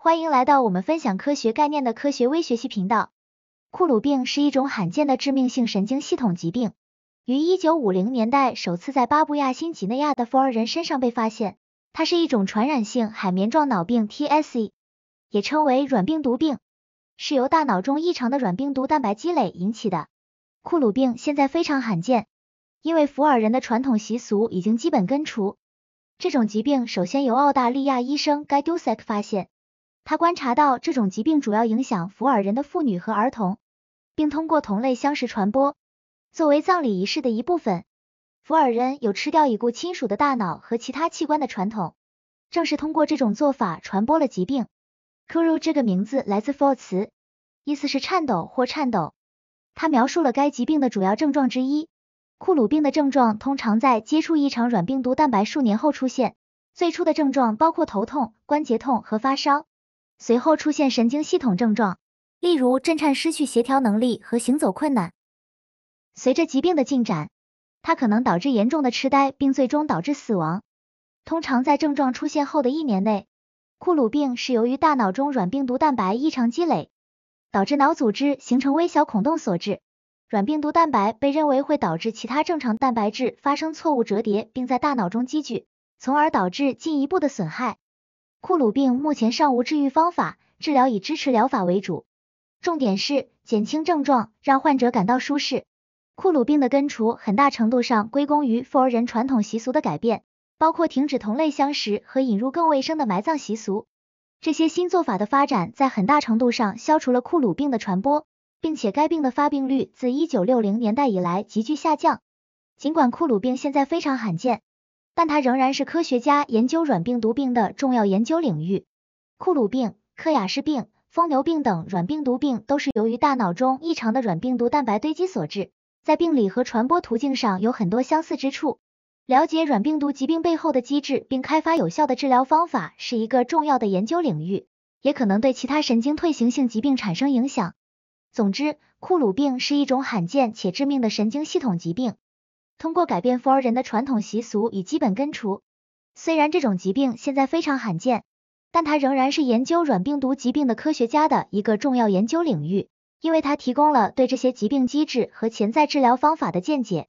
欢迎来到我们分享科学概念的科学微学习频道。库鲁病是一种罕见的致命性神经系统疾病，于1950年代首次在巴布亚新几内亚的福尔人身上被发现。它是一种传染性海绵状脑病 （TSE），也称为软病毒病，是由大脑中异常的软病毒蛋白积累引起的。库鲁病现在非常罕见，因为福尔人的传统习俗已经基本根除。这种疾病首先由澳大利亚医生 Guidoec 发现。他观察到这种疾病主要影响福尔人的妇女和儿童，并通过同类相识传播。作为葬礼仪式的一部分，福尔人有吃掉已故亲属的大脑和其他器官的传统，正是通过这种做法传播了疾病。Kuru 这个名字来自福尔词，意思是颤抖或颤抖，它描述了该疾病的主要症状之一。库鲁病的症状通常在接触异常软病毒蛋白数年后出现，最初的症状包括头痛、关节痛和发烧。随后出现神经系统症状，例如震颤、失去协调能力和行走困难。随着疾病的进展，它可能导致严重的痴呆，并最终导致死亡。通常在症状出现后的一年内，库鲁病是由于大脑中软病毒蛋白异常积累，导致脑组织形成微小孔洞所致。软病毒蛋白被认为会导致其他正常蛋白质发生错误折叠，并在大脑中积聚，从而导致进一步的损害。库鲁病目前尚无治愈方法，治疗以支持疗法为主，重点是减轻症状，让患者感到舒适。库鲁病的根除很大程度上归功于富尔人传统习俗的改变，包括停止同类相食和引入更卫生的埋葬习俗。这些新做法的发展在很大程度上消除了库鲁病的传播，并且该病的发病率自1960年代以来急剧下降。尽管库鲁病现在非常罕见。但它仍然是科学家研究软病毒病的重要研究领域。库鲁病、克雅氏病、疯牛病等软病毒病都是由于大脑中异常的软病毒蛋白堆积所致，在病理和传播途径上有很多相似之处。了解软病毒疾病背后的机制，并开发有效的治疗方法是一个重要的研究领域，也可能对其他神经退行性疾病产生影响。总之，库鲁病是一种罕见且致命的神经系统疾病。通过改变富尔人的传统习俗与基本根除。虽然这种疾病现在非常罕见，但它仍然是研究软病毒疾病的科学家的一个重要研究领域，因为它提供了对这些疾病机制和潜在治疗方法的见解。